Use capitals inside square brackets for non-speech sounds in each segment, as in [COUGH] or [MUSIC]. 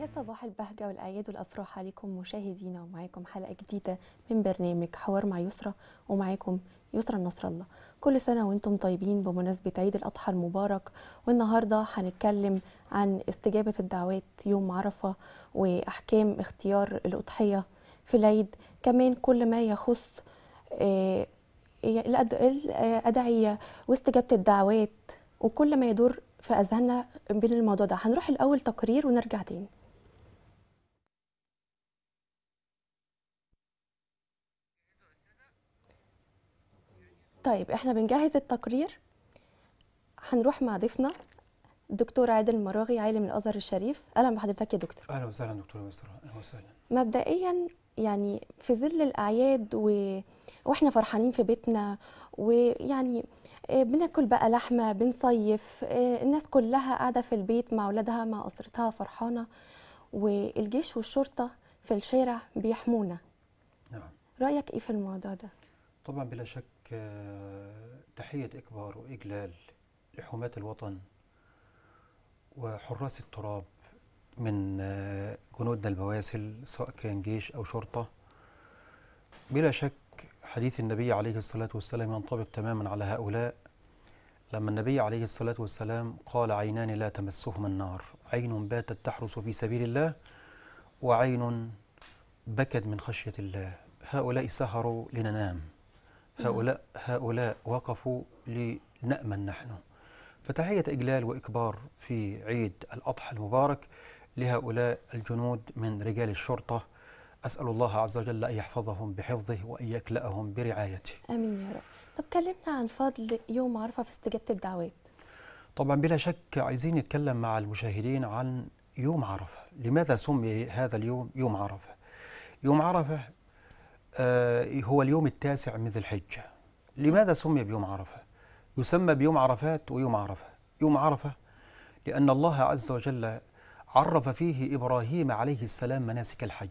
يا صباح البهجة والأعياد والأفراح عليكم مشاهدينا ومعاكم حلقة جديدة من برنامج حوار مع يسرى ومعاكم يسرى نصر الله كل سنة وانتم طيبين بمناسبة عيد الأضحى المبارك والنهاردة هنتكلم عن استجابة الدعوات يوم عرفة وأحكام اختيار الأضحية في العيد كمان كل ما يخص آه، الأدعية واستجابة الدعوات وكل ما يدور في اذهاننا بين الموضوع ده هنروح الاول تقرير ونرجع تاني طيب احنا بنجهز التقرير هنروح مع ضيفنا الدكتور عادل مراغي عالم الازهر الشريف اهلا بحضرتك يا دكتور اهلا وسهلا دكتوره ميسره اهلا وسهلا مبدئيا يعني في ظل الاعياد و... واحنا فرحانين في بيتنا ويعني آه، بناكل بقى لحمه بنصيف آه، الناس كلها قاعده في البيت مع اولادها مع اسرتها فرحانه والجيش والشرطه في الشارع بيحمونا نعم رايك ايه في الموضوع ده طبعا بلا شك تحية إكبار وإجلال لحماة الوطن وحراس التراب من جنودنا البواسل سواء كان جيش أو شرطة بلا شك حديث النبي عليه الصلاة والسلام ينطبق تماما على هؤلاء لما النبي عليه الصلاة والسلام قال عينان لا تمسهما النار عين باتت تحرس في سبيل الله وعين بكت من خشية الله هؤلاء سهروا لننام هؤلاء هؤلاء وقفوا لنأمن نحن فتحية إجلال وإكبار في عيد الأضحى المبارك لهؤلاء الجنود من رجال الشرطة أسأل الله عز وجل أن يحفظهم بحفظه وأن يكلأهم برعايته أمين يا رب طب كلمنا عن فضل يوم عرفة في استجابة الدعوات طبعا بلا شك عايزين نتكلم مع المشاهدين عن يوم عرفة لماذا سمي هذا اليوم يوم عرفة يوم عرفة آه، هو اليوم التاسع من ذي الحجة لماذا سمي بيوم عرفة؟ يسمى بيوم عرفات ويوم عرفة يوم عرفة لأن الله عز وجل عرف فيه إبراهيم عليه السلام مناسك الحج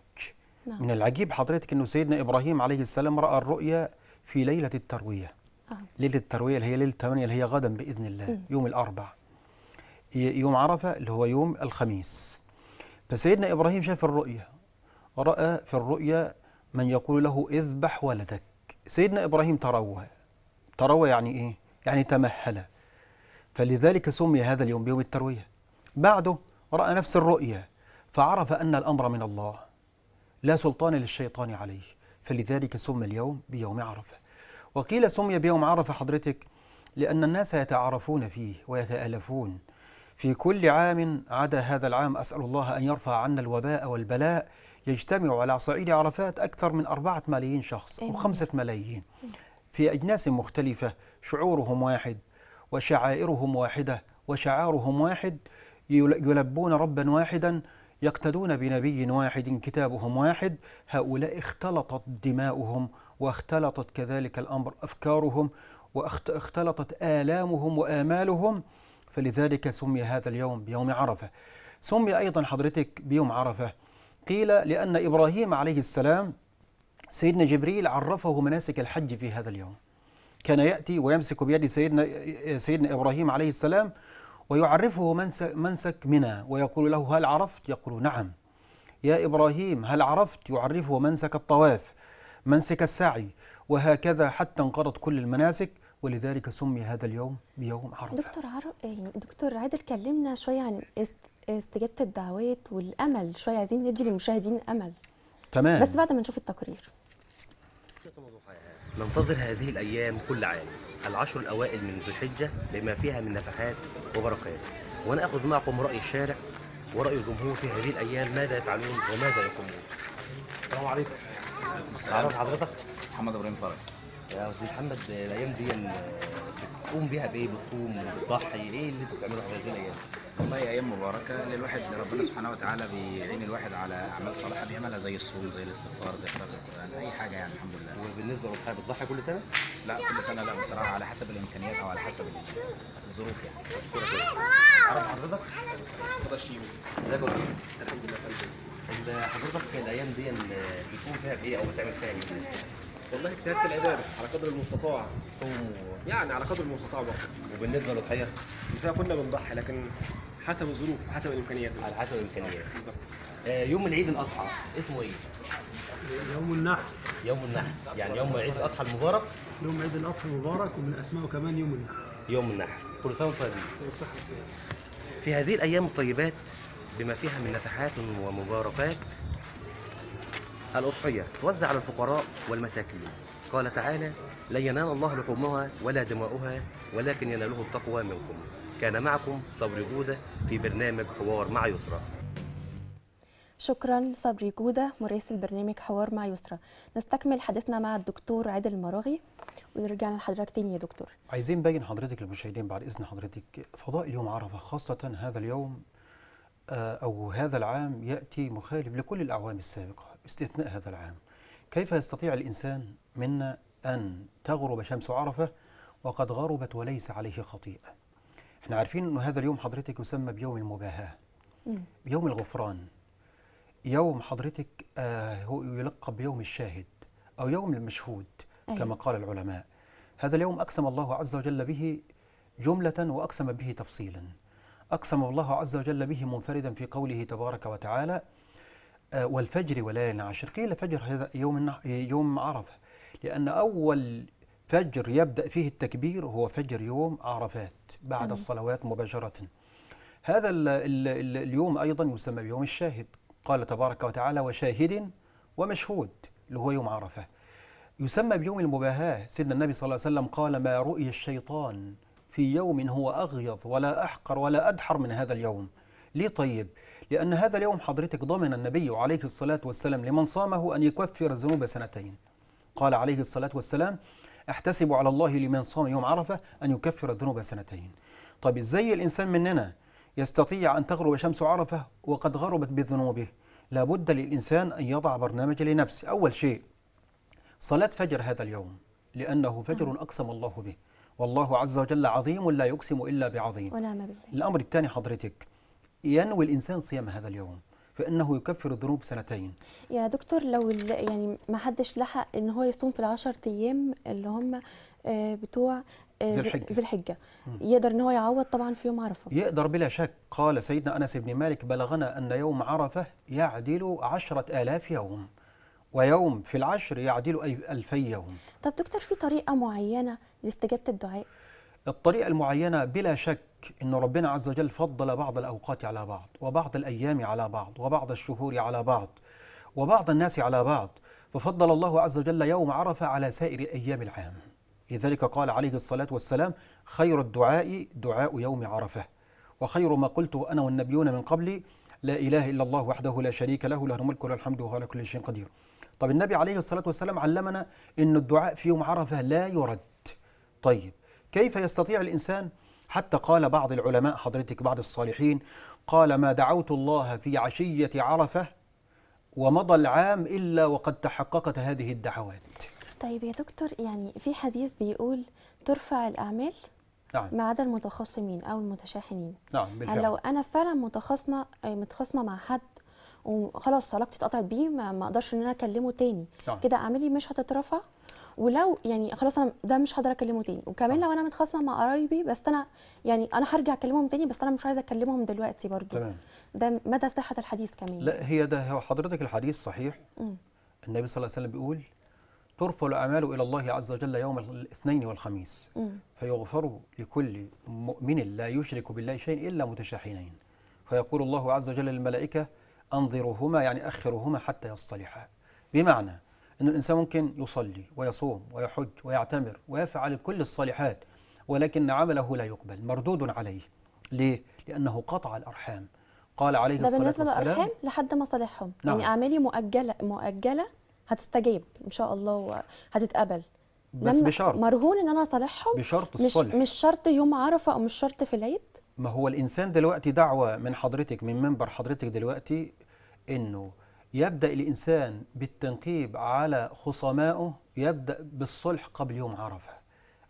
نعم. من العجيب حضرتك أنه سيدنا إبراهيم عليه السلام رأى الرؤيا في ليلة التروية آه. ليلة التروية اللي هي ليلة 8 اللي هي غدا بإذن الله م. يوم الأربع يوم عرفة اللي هو يوم الخميس فسيدنا إبراهيم شاف الرؤيا رأى في الرؤيا من يقول له اذبح ولدك سيدنا إبراهيم تروى تروى يعني إيه؟ يعني تمهل فلذلك سمي هذا اليوم بيوم التروية بعده رأى نفس الرؤية فعرف أن الأمر من الله لا سلطان للشيطان عليه فلذلك سمي اليوم بيوم عرفة وقيل سمي بيوم عرفة حضرتك لأن الناس يتعارفون فيه ويتألفون في كل عام عدا هذا العام أسأل الله أن يرفع عنا الوباء والبلاء يجتمع على صعيد عرفات أكثر من أربعة ملايين شخص أو إيه. خمسة ملايين في أجناس مختلفة شعورهم واحد وشعائرهم واحدة وشعارهم واحد يلبون ربا واحدا يقتدون بنبي واحد كتابهم واحد هؤلاء اختلطت دماؤهم واختلطت كذلك الأمر أفكارهم واختلطت آلامهم وآمالهم فلذلك سمي هذا اليوم بيوم عرفة سمي أيضا حضرتك بيوم عرفة قيل لأن إبراهيم عليه السلام سيدنا جبريل عرفه مناسك الحج في هذا اليوم كان يأتي ويمسك بيد سيدنا, سيدنا إبراهيم عليه السلام ويعرفه منسك منى ويقول له هل عرفت؟ يقول نعم يا إبراهيم هل عرفت؟ يعرفه منسك الطواف منسك السعي وهكذا حتى انقضت كل المناسك ولذلك سمي هذا اليوم بيوم عرفة دكتور, عر... إيه، دكتور عادل كلمنا شوية عن آه، استجابه الدعوات والامل شويه عايزين ندي للمشاهدين امل تمام بس بعد ما نشوف التقرير ننتظر هذه الايام كل عام العشر الاوائل من ذو الحجه بما فيها من نفحات وبركات وناخذ معكم راي الشارع وراي الجمهور في هذه الايام ماذا يفعلون وماذا يقومون السلام عليكم عليكم حضرتك محمد ابراهيم فرج يا استاذ محمد الايام دي بتقوم بيها بايه بتصوم بتضحي ايه اللي انتوا في هذه الايام والله ايام مباركه للواحد ربنا سبحانه وتعالى بيعين الواحد على اعمال صالحه بيعملها زي الصوم زي الاستغفار زي قراءه القران اي حاجه يعني الحمد لله وبالنسبه للضحى بتضحي كل سنه؟ لا كل سنه لا بصراحه على حسب الامكانيات او على حسب الظروف يعني عرفت حضرتك؟ حضرتك شيمو ازيك يا الحمد لله حضرتك الايام دي بيكون فيها بايه او بتعمل فيها ايه؟ والله اجتهاد في العباده على قدر المستطاع صوم يعني على قدر المستطاع برضه وبالنسبه للضحيه؟ الضحيه كنا بنضحي لكن حسب الظروف حسب الامكانيات على حسب الامكانيات بالظبط آه، يوم العيد الاضحى اسمه ايه؟ يوم النحر يوم النحر يعني يوم عيد الاضحى المبارك يوم عيد الاضحى المبارك ومن اسمائه كمان يوم النحر يوم النحر كل سنه وانتم طيبين طيب، في هذه الايام الطيبات بما فيها من نفحات ومباركات الأضحية توزع على الفقراء والمساكين قال تعالى لن ينال الله لحومها ولا دماؤها ولكن يناله التقوى منكم كان معكم صبري جودة في برنامج حوار مع يسرى شكرا صبري جودة مراسل برنامج حوار مع يسرى نستكمل حديثنا مع الدكتور عادل المراغي ونرجع لحضرتك تاني يا دكتور عايزين نبين حضرتك للمشاهدين بعد إذن حضرتك فضاء اليوم عرفة خاصة هذا اليوم آه، أو هذا العام يأتي مخالف لكل الأعوام السابقة باستثناء هذا العام كيف يستطيع الإنسان منا أن تغرب شمس عرفة وقد غربت وليس عليه خطيئة احنا عارفين أن هذا اليوم حضرتك يسمى بيوم المباهاة بيوم الغفران يوم حضرتك آه يلقب بيوم الشاهد أو يوم المشهود أيوة. كما قال العلماء هذا اليوم أقسم الله عز وجل به جملة وأقسم به تفصيلا أقسم الله عز وجل به منفردا في قوله تبارك وتعالى آه، والفجر وليل عشر قيل فجر هذا يوم يوم عرفه لأن أول فجر يبدأ فيه التكبير هو فجر يوم عرفات بعد تمام. الصلوات مباشرة هذا الـ الـ الـ اليوم أيضا يسمى بيوم الشاهد قال تبارك وتعالى وشاهد ومشهود اللي هو يوم عرفة يسمى بيوم المباهاة سيدنا النبي صلى الله عليه وسلم قال ما رؤي الشيطان في يوم هو أغيظ ولا أحقر ولا أدحر من هذا اليوم ليه طيب؟ لأن هذا اليوم حضرتك ضمن النبي عليه الصلاة والسلام لمن صامه أن يكفر الذنوب سنتين قال عليه الصلاة والسلام احتسب على الله لمن صام يوم عرفة أن يكفر الذنوب سنتين طيب إزاي الإنسان مننا يستطيع أن تغرب شمس عرفة وقد غربت بذنوبه لابد للإنسان أن يضع برنامج لنفسه أول شيء صلاة فجر هذا اليوم لأنه فجر نعم. أقسم الله به والله عز وجل عظيم لا يقسم إلا بعظيم ونعم بالله الأمر الثاني حضرتك ينوي الإنسان صيام هذا اليوم فانه يكفر الذنوب سنتين يا دكتور لو يعني ما حدش لحق ان هو يصوم في العشر ايام اللي هم آه، بتوع آه، ذي الحجة, ذي الحجة. يقدر ان هو يعوض طبعا في يوم عرفة يقدر بلا شك قال سيدنا أنس بن مالك بلغنا أن يوم عرفة يعدل عشرة آلاف يوم ويوم في العشر يعدل ألفي يوم طب دكتور في طريقة معينة لاستجابة الدعاء؟ الطريقة المعينة بلا شك أن ربنا عز وجل فضل بعض الأوقات على بعض وبعض الأيام على بعض وبعض الشهور على بعض وبعض الناس على بعض ففضل الله عز وجل يوم عرفة على سائر أيام العام لذلك قال عليه الصلاة والسلام خير الدعاء دعاء يوم عرفة وخير ما قلته أنا والنبيون من قبلي لا إله إلا الله وحده لا شريك له له الملك وله الحمد وهو على كل شيء قدير طب النبي عليه الصلاة والسلام علمنا أن الدعاء في يوم عرفة لا يرد طيب كيف يستطيع الإنسان حتى قال بعض العلماء حضرتك بعض الصالحين قال ما دعوت الله في عشية عرفة ومضى العام إلا وقد تحققت هذه الدعوات طيب يا دكتور يعني في حديث بيقول ترفع الأعمال نعم. ما عدا المتخاصمين أو المتشاحنين نعم بالفعل يعني لو أنا فعلا متخاصمة آه، متخاصمة مع حد وخلاص علاقتي اتقطعت بيه ما اقدرش ان انا اكلمه تاني نعم. كده اعمالي مش هتترفع ولو يعني خلاص انا ده مش هقدر اكلمه تاني وكمان لو انا متخاصمه مع قرايبي بس انا يعني انا هرجع اكلمهم تاني بس انا مش عايزه اكلمهم دلوقتي برضو تمام ده مدى صحه الحديث كمان لا هي ده هو حضرتك الحديث صحيح م. النبي صلى الله عليه وسلم بيقول ترفع الأعمال إلى الله عز وجل يوم الاثنين والخميس فيغفر لكل مؤمن لا يشرك بالله شيئا إلا متشاحنين فيقول الله عز وجل للملائكة أنظرهما يعني أخرهما حتى يصطلحا بمعنى أن الإنسان ممكن يصلي ويصوم ويحج ويعتمر ويفعل كل الصالحات ولكن عمله لا يقبل مردود عليه ليه؟ لأنه قطع الأرحام قال عليه الصلاة والسلام ده بالنسبة للأرحام لحد ما صالحهم يعني نعم. يعني أعمالي مؤجلة مؤجلة هتستجيب إن شاء الله هتتقبل بس بشرط مرهون ان انا اصالحهم بشرط الصلح مش, مش شرط يوم عرفه او مش شرط في العيد ما هو الانسان دلوقتي دعوه من حضرتك من منبر حضرتك دلوقتي انه يبدأ الإنسان بالتنقيب على خصمائه يبدأ بالصلح قبل يوم عرفة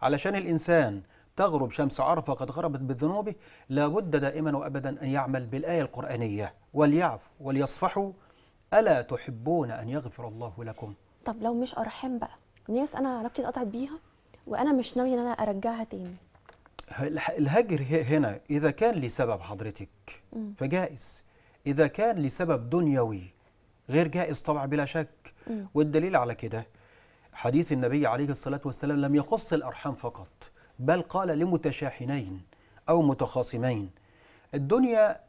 علشان الإنسان تغرب شمس عرفة قد غربت بذنوبه لابد دائما وأبدا أن يعمل بالآية القرآنية وليعفوا وليصفحوا ألا تحبون أن يغفر الله لكم طب لو مش أرحم بقى ناس أنا علاقتي اتقطعت بيها وأنا مش ناوي أن أنا أرجعها تاني الهجر هنا إذا كان لسبب حضرتك فجائز إذا كان لسبب دنيوي غير جائز طبعا بلا شك والدليل على كده حديث النبي عليه الصلاة والسلام لم يخص الأرحام فقط بل قال لمتشاحنين أو متخاصمين الدنيا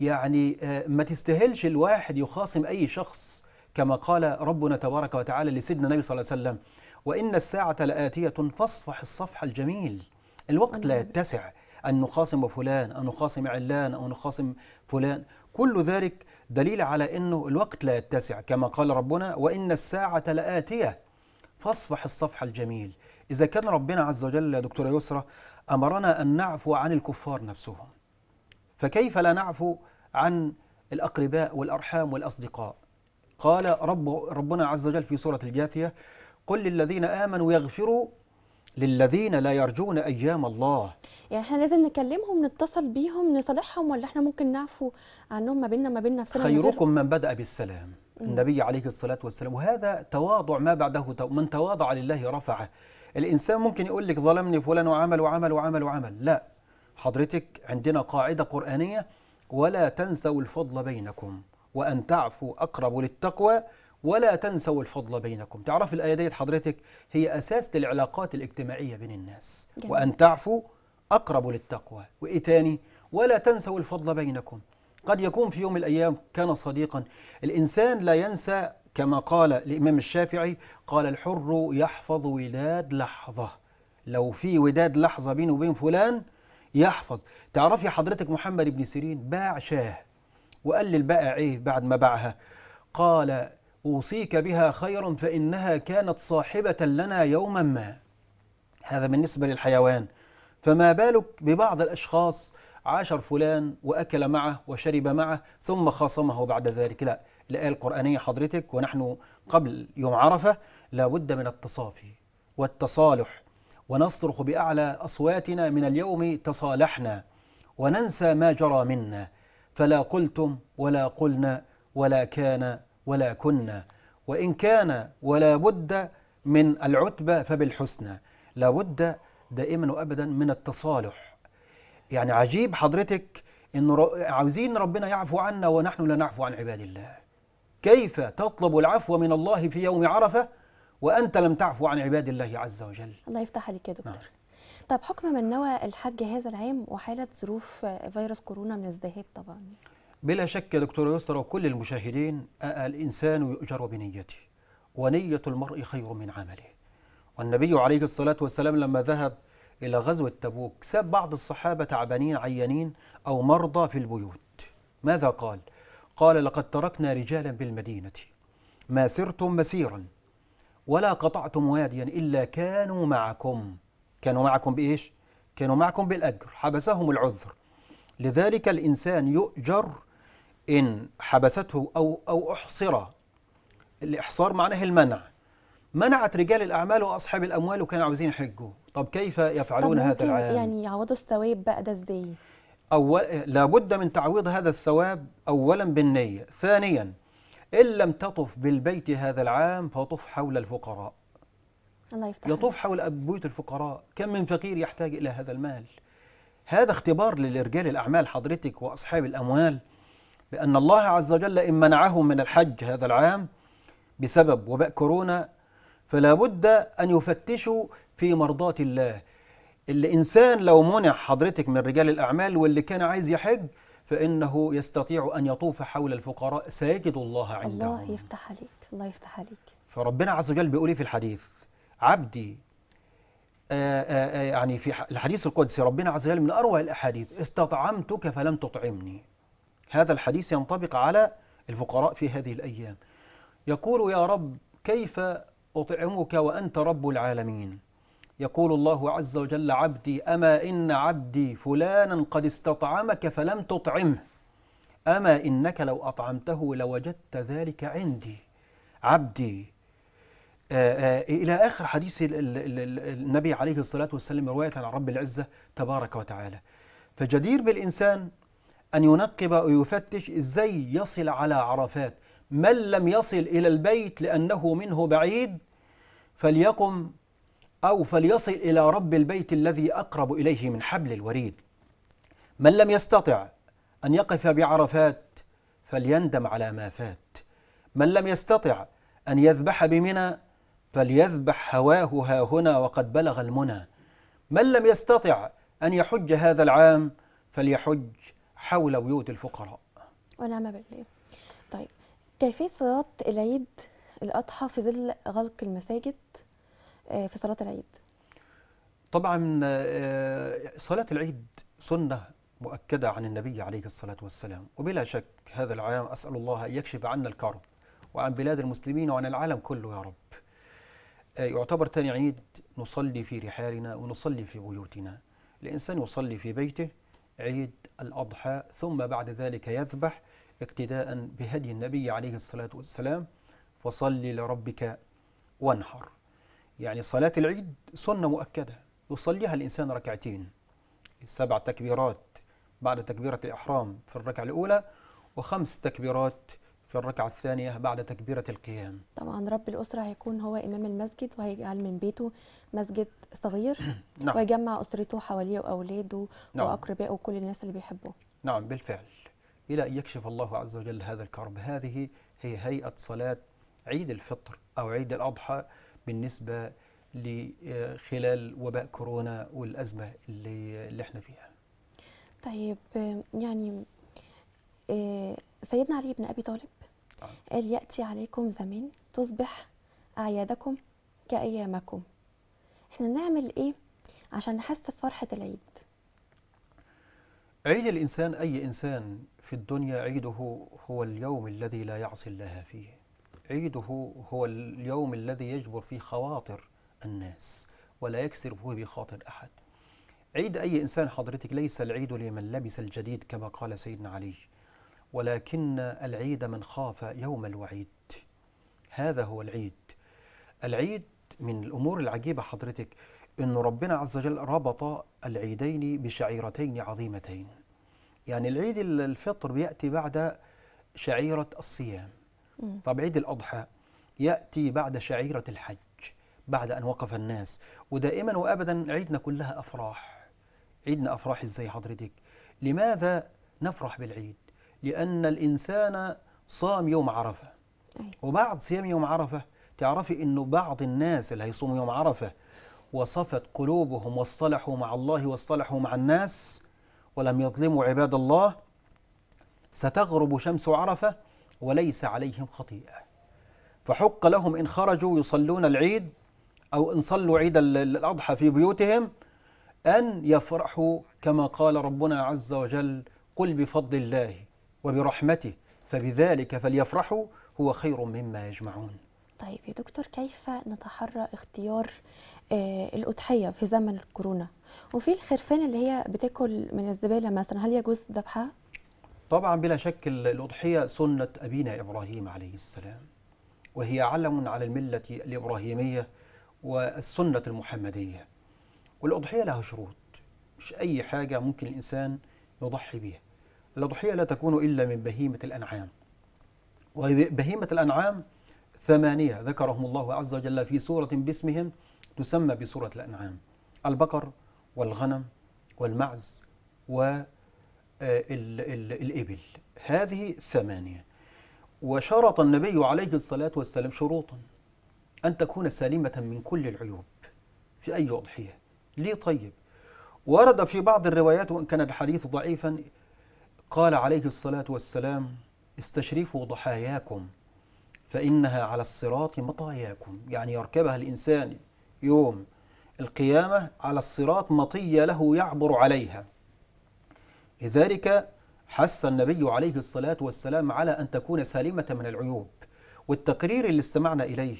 يعني آه، ما تستهلش الواحد يخاصم أي شخص كما قال ربنا تبارك وتعالى لسيدنا النبي صلى الله عليه وسلم وإن الساعة لآتية فاصفح الصفح الجميل الوقت لا يتسع أن نخاصم فلان أن نخاصم علان أو نخاصم فلان كل ذلك دليل على أنه الوقت لا يتسع كما قال ربنا وإن الساعة لآتية فاصفح الصفح الجميل إذا كان ربنا عز وجل يا دكتورة يسرى أمرنا أن نعفو عن الكفار نفسهم فكيف لا نعفو عن الأقرباء والأرحام والأصدقاء قال رب ربنا عز وجل في سورة الجاثية قل للذين آمنوا يغفروا للذين لا يرجون أيام الله يعني احنا لازم نكلمهم نتصل بيهم نصالحهم ولا احنا ممكن نعفو عنهم ما بيننا ما بين نفسنا خيركم من بدأ بالسلام النبي عليه الصلاة والسلام وهذا تواضع ما بعده من تواضع لله رفعه الإنسان ممكن يقول لك ظلمني فلان وعمل وعمل وعمل وعمل لا حضرتك عندنا قاعدة قرآنية ولا تنسوا الفضل بينكم وأن تعفوا أقرب للتقوى ولا تنسوا الفضل بينكم تعرف الآية ديت حضرتك هي أساس للعلاقات الاجتماعية بين الناس جميل. وأن تعفوا أقرب للتقوى وإيه تاني ولا تنسوا الفضل بينكم قد يكون في يوم من الأيام كان صديقا الإنسان لا ينسى كما قال الإمام الشافعي قال الحر يحفظ وداد لحظة لو في وداد لحظة بينه وبين فلان يحفظ تعرفي حضرتك محمد بن سيرين باع شاه وقال للبائع إيه بعد ما باعها قال أوصيك بها خيرا فإنها كانت صاحبة لنا يوما ما هذا بالنسبة للحيوان فما بالك ببعض الأشخاص عاشر فلان وأكل معه وشرب معه ثم خاصمه بعد ذلك لا الآية القرآنية حضرتك ونحن قبل يوم عرفة لابد من التصافي والتصالح ونصرخ بأعلى أصواتنا من اليوم تصالحنا وننسى ما جرى منا فلا قلتم ولا قلنا ولا كان ولا كنا وإن كان ولا بد من العتبة فبالحسنى لا بد دائما وأبدا من التصالح يعني عجيب حضرتك إن عاوزين ربنا يعفو عنا ونحن لا نعفو عن عباد الله كيف تطلب العفو من الله في يوم عرفة وأنت لم تعفو عن عباد الله عز وجل الله يفتح عليك يا دكتور نعم. طب حكم من نوى الحج هذا العام وحالة ظروف فيروس كورونا من الذهاب طبعا بلا شك يا دكتور يسرى وكل المشاهدين آه، الإنسان يؤجر بنيته ونية المرء خير من عمله والنبي عليه الصلاة والسلام لما ذهب إلى غزوة تبوك ساب بعض الصحابة تعبانين عيانين أو مرضى في البيوت ماذا قال؟ قال لقد تركنا رجالا بالمدينة ما سرتم مسيرا ولا قطعتم واديا إلا كانوا معكم كانوا معكم بإيش؟ كانوا معكم بالأجر حبسهم العذر لذلك الإنسان يؤجر إن حبسته أو أو أحصر الإحصار معناه المنع منعت رجال الأعمال وأصحاب الأموال وكانوا عاوزين يحجوا طب كيف يفعلون طب هذا العام؟ يعني يعوضوا الثواب بقى ده إزاي؟ أول لابد من تعويض هذا الثواب أولا بالنية ثانيا إن لم تطف بالبيت هذا العام فطف حول الفقراء الله يفتح يطوف حول بيوت الفقراء كم من فقير يحتاج إلى هذا المال هذا اختبار لرجال الأعمال حضرتك وأصحاب الأموال بأن الله عز وجل إن منعهم من الحج هذا العام بسبب وباء كورونا فلا بد أن يفتشوا في مرضاة الله الإنسان لو منع حضرتك من رجال الأعمال واللي كان عايز يحج فإنه يستطيع أن يطوف حول الفقراء سيجد الله عندهم الله يفتح عليك الله يفتح عليك فربنا عز وجل بيقول إيه في الحديث عبدي آآ آه، آآ آه، آه، يعني في الحديث القدسي ربنا عز وجل من أروع الأحاديث استطعمتك فلم تطعمني هذا الحديث ينطبق على الفقراء في هذه الأيام يقول يا رب كيف أطعمك وأنت رب العالمين يقول الله عز وجل عبدي أما إن عبدي فلانا قد استطعمك فلم تطعمه أما إنك لو أطعمته لوجدت ذلك عندي عبدي آه، آه، إلى آخر حديث النبي عليه الصلاة والسلام رواية عن رب العزة تبارك وتعالى فجدير بالإنسان أن ينقب ويفتش إزاي يصل على عرفات من لم يصل إلى البيت لأنه منه بعيد فليقم أو فليصل إلى رب البيت الذي أقرب إليه من حبل الوريد من لم يستطع أن يقف بعرفات فليندم على ما فات من لم يستطع أن يذبح بمنى فليذبح هواه ها هنا وقد بلغ المنى من لم يستطع أن يحج هذا العام فليحج حول بيوت الفقراء ونعم بالله طيب كيفية صلاة العيد الأضحى في ظل غلق المساجد آه، في صلاة العيد طبعا آه، صلاة العيد سنة مؤكدة عن النبي عليه الصلاة والسلام وبلا شك هذا العام أسأل الله أن يكشف عنا الكرب وعن بلاد المسلمين وعن العالم كله يا رب آه، يعتبر تاني عيد نصلي في رحالنا ونصلي في بيوتنا الإنسان يصلي في بيته عيد الأضحى ثم بعد ذلك يذبح اقتداء بهدي النبي عليه الصلاة والسلام فصل لربك وانحر يعني صلاة العيد سنة مؤكدة يصليها الإنسان ركعتين السبع تكبيرات بعد تكبيرة الإحرام في الركعة الأولى وخمس تكبيرات في الركعة الثانية بعد تكبيرة القيام طبعا رب الأسرة هيكون هو إمام المسجد وهيجعل من بيته مسجد صغير [CLEARS THROAT] نعم. ويجمع أسرته حواليه وأولاده نعم. وأقربائه وكل الناس اللي بيحبوه نعم بالفعل إلى أن يكشف الله عز وجل هذا الكرب هذه هي هيئة صلاة عيد الفطر أو عيد الأضحى بالنسبة لخلال آه، وباء كورونا والأزمة اللي, اللي احنا فيها طيب يعني آه، سيدنا علي بن أبي طالب قال يأتي عليكم زمان تصبح أعيادكم كأيامكم احنا نعمل ايه عشان نحس بفرحة العيد عيد الإنسان أي إنسان في الدنيا عيده هو اليوم الذي لا يعصي الله فيه عيده هو اليوم الذي يجبر فيه خواطر الناس ولا يكسر فيه بخاطر أحد عيد أي إنسان حضرتك ليس العيد لمن لبس الجديد كما قال سيدنا علي ولكن العيد من خاف يوم الوعيد هذا هو العيد العيد من الأمور العجيبة حضرتك أن ربنا عز وجل ربط العيدين بشعيرتين عظيمتين يعني العيد الفطر بيأتي بعد شعيرة الصيام طب عيد الأضحى يأتي بعد شعيرة الحج بعد أن وقف الناس ودائما وأبدا عيدنا كلها أفراح عيدنا أفراح إزاي حضرتك لماذا نفرح بالعيد لأن الإنسان صام يوم عرفة وبعد صيام يوم عرفة تعرفي أنه بعض الناس اللي هيصوموا يوم عرفة وصفت قلوبهم واصطلحوا مع الله واصطلحوا مع الناس ولم يظلموا عباد الله ستغرب شمس عرفة وليس عليهم خطيئة فحق لهم إن خرجوا يصلون العيد أو إن صلوا عيد الأضحى في بيوتهم أن يفرحوا كما قال ربنا عز وجل قل بفضل الله وبرحمته فبذلك فليفرحوا هو خير مما يجمعون طيب يا دكتور كيف نتحرى اختيار آه، الأضحية في زمن الكورونا وفي الخرفان اللي هي بتاكل من الزبالة مثلا هل يجوز ذبحها؟ طبعا بلا شك الأضحية سنة أبينا إبراهيم عليه السلام وهي علم على الملة الإبراهيمية والسنة المحمدية والأضحية لها شروط مش أي حاجة ممكن الإنسان يضحي بها الأضحية لا تكون إلا من بهيمة الأنعام وبهيمة الأنعام ثمانية ذكرهم الله عز وجل في سورة باسمهم تسمى بسورة الأنعام البقر والغنم والمعز والإبل آه، هذه ثمانية وشرط النبي عليه الصلاة والسلام شروطا أن تكون سالمة من كل العيوب في أي أضحية ليه طيب ورد في بعض الروايات وإن كان الحديث ضعيفا قال عليه الصلاة والسلام استشرفوا ضحاياكم فإنها على الصراط مطاياكم يعني يركبها الإنسان يوم القيامة على الصراط مطية له يعبر عليها لذلك حث النبي عليه الصلاة والسلام على أن تكون سالمة من العيوب والتقرير اللي استمعنا إليه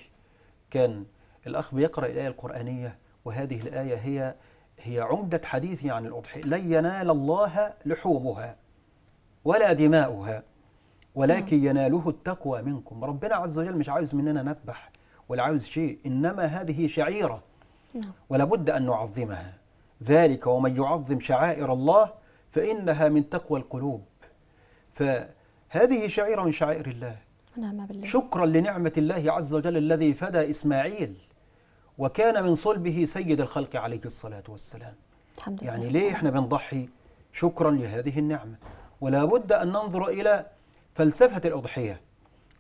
كان الأخ بيقرأ الآية القرآنية وهذه الآية هي هي عمدة حديثي يعني عن الأضحية لن ينال الله لحومها ولا دماؤها ولكن يناله التقوى منكم ربنا عز وجل مش عاوز مننا نذبح ولا عاوز شيء إنما هذه شعيرة نعم. ولا بد أن نعظمها ذلك ومن يعظم شعائر الله فإنها من تقوى القلوب فهذه شعيرة من شعائر الله نعم بالله. شكرا لنعمة الله عز وجل الذي فدى إسماعيل وكان من صلبه سيد الخلق عليه الصلاة والسلام الحمد يعني ليه احنا بنضحي شكرا لهذه النعمة ولا بد أن ننظر إلى فلسفة الأضحية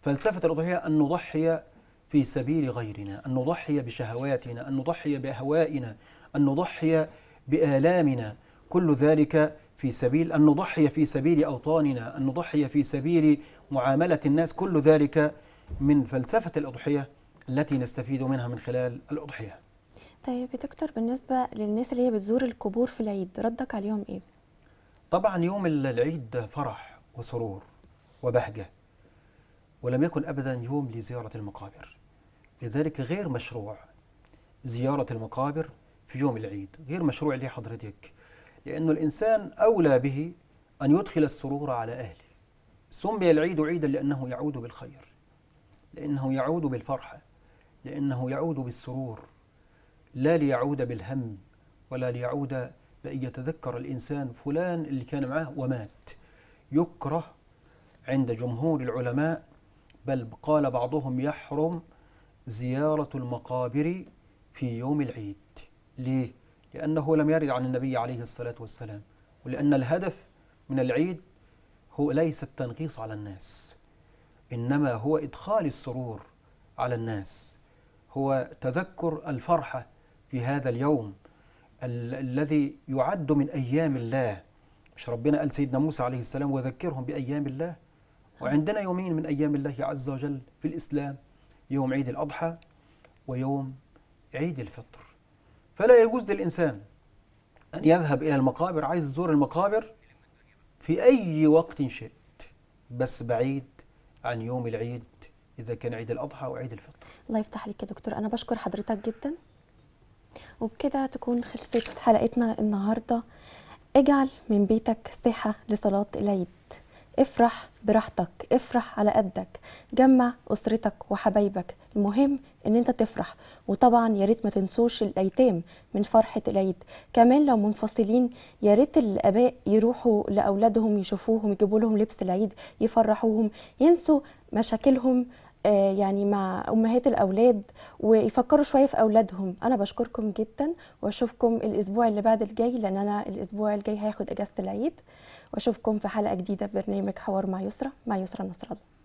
فلسفة الأضحية أن نضحي في سبيل غيرنا أن نضحي بشهواتنا أن نضحي بأهوائنا أن نضحي بآلامنا كل ذلك في سبيل أن نضحي في سبيل أوطاننا أن نضحي في سبيل معاملة الناس كل ذلك من فلسفة الأضحية التي نستفيد منها من خلال الأضحية طيب يا دكتور بالنسبة للناس اللي هي بتزور القبور في العيد ردك عليهم إيه؟ طبعا يوم العيد فرح وسرور وبهجة ولم يكن أبدا يوم لزيارة المقابر لذلك غير مشروع زيارة المقابر في يوم العيد غير مشروع ليه حضرتك لأنه الإنسان أولى به أن يدخل السرور على أهله سمي العيد عيدا لأنه يعود بالخير لأنه يعود بالفرحة لأنه يعود بالسرور لا ليعود بالهم ولا ليعود بأن يتذكر الإنسان فلان اللي كان معاه ومات يكره عند جمهور العلماء بل قال بعضهم يحرم زيارة المقابر في يوم العيد ليه؟ لأنه لم يرد عن النبي عليه الصلاة والسلام ولأن الهدف من العيد هو ليس التنقيص على الناس إنما هو إدخال السرور على الناس هو تذكر الفرحة في هذا اليوم الذي يعد من أيام الله مش ربنا قال سيدنا موسى عليه السلام وذكرهم بأيام الله وعندنا يومين من أيام الله عز وجل في الإسلام يوم عيد الأضحى ويوم عيد الفطر فلا يجوز للإنسان أن يذهب إلى المقابر عايز يزور المقابر في أي وقت شئت بس بعيد عن يوم العيد إذا كان عيد الأضحى وعيد الفطر الله يفتح لك يا دكتور أنا بشكر حضرتك جدا وبكده تكون خلصت حلقتنا النهارده اجعل من بيتك ساحه لصلاه العيد افرح براحتك افرح على قدك جمع اسرتك وحبايبك المهم ان انت تفرح وطبعا يا ريت ما تنسوش الايتام من فرحه العيد كمان لو منفصلين يا ريت الاباء يروحوا لاولادهم يشوفوهم يجيبوا لهم لبس العيد يفرحوهم ينسوا مشاكلهم آه، يعني مع امهات الاولاد ويفكروا شويه في اولادهم انا بشكركم جدا واشوفكم الاسبوع اللي بعد الجاي لان انا الاسبوع الجاي هاخد اجازه العيد واشوفكم في حلقه جديده برنامج حوار مع يسرا مع يسرا نصر الله